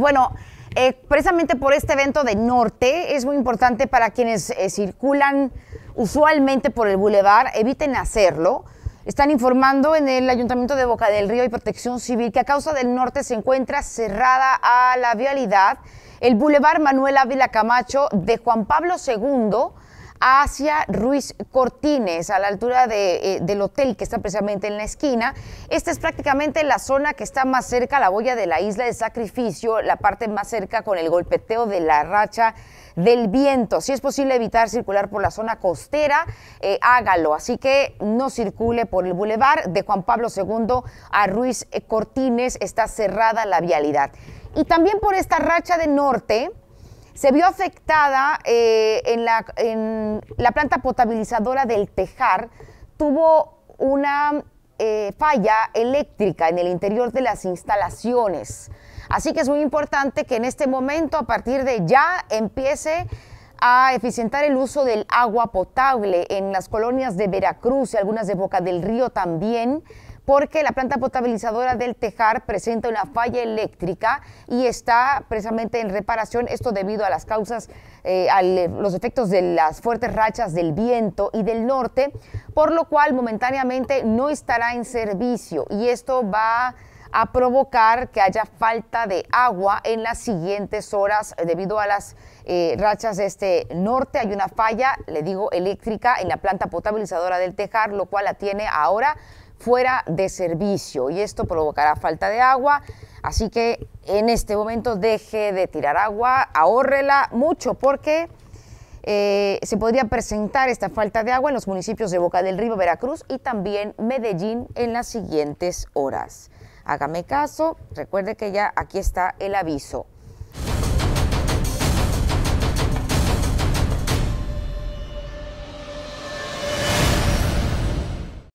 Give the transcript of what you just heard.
Bueno, eh, precisamente por este evento de norte es muy importante para quienes eh, circulan usualmente por el bulevar, eviten hacerlo. Están informando en el Ayuntamiento de Boca del Río y Protección Civil que a causa del norte se encuentra cerrada a la vialidad el bulevar Manuel Ávila Camacho de Juan Pablo II hacia Ruiz Cortines, a la altura eh, del hotel que está precisamente en la esquina. Esta es prácticamente la zona que está más cerca a la boya de la isla de sacrificio, la parte más cerca con el golpeteo de la racha del viento. Si es posible evitar circular por la zona costera, eh, hágalo. Así que no circule por el bulevar de Juan Pablo II a Ruiz Cortines. Está cerrada la vialidad. Y también por esta racha de norte, se vio afectada eh, en, la, planta potabilizadora del Tejar, tuvo una eh, falla eléctrica en el interior de las instalaciones. Así que es muy importante que en este momento, a partir de ya, empiece a eficientar el uso del agua potable en las colonias de Veracruz y algunas de Boca del Río también porque la planta potabilizadora del Tejar presenta una falla eléctrica y está precisamente en reparación, esto debido a las causas, eh, a los efectos de las fuertes rachas del viento y del norte, por lo cual momentáneamente no estará en servicio y esto va a provocar que haya falta de agua en las siguientes horas debido a las eh, rachas de este norte. Hay una falla, le digo, eléctrica en la planta potabilizadora del Tejar, lo cual la tiene ahora fuera de servicio y esto provocará falta de agua. Así que en este momento deje de tirar agua, ahórrela mucho porque eh, se podría presentar esta falta de agua en los municipios de Boca del Río, Veracruz y también Medellín en las siguientes horas. Hágame caso, recuerde que ya aquí está el aviso.